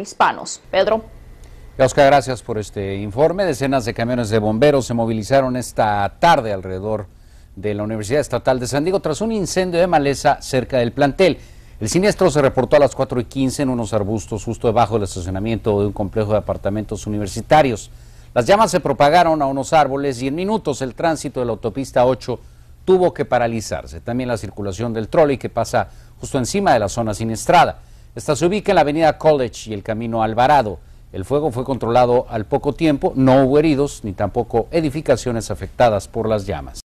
hispanos. Pedro. Oscar, gracias por este informe. Decenas de camiones de bomberos se movilizaron esta tarde alrededor de la Universidad Estatal de San Diego tras un incendio de maleza cerca del plantel. El siniestro se reportó a las 4 y 15 en unos arbustos justo debajo del estacionamiento de un complejo de apartamentos universitarios. Las llamas se propagaron a unos árboles y en minutos el tránsito de la autopista 8 tuvo que paralizarse. También la circulación del trolley que pasa justo encima de la zona siniestrada. Esta se ubica en la avenida College y el camino Alvarado. El fuego fue controlado al poco tiempo, no hubo heridos ni tampoco edificaciones afectadas por las llamas.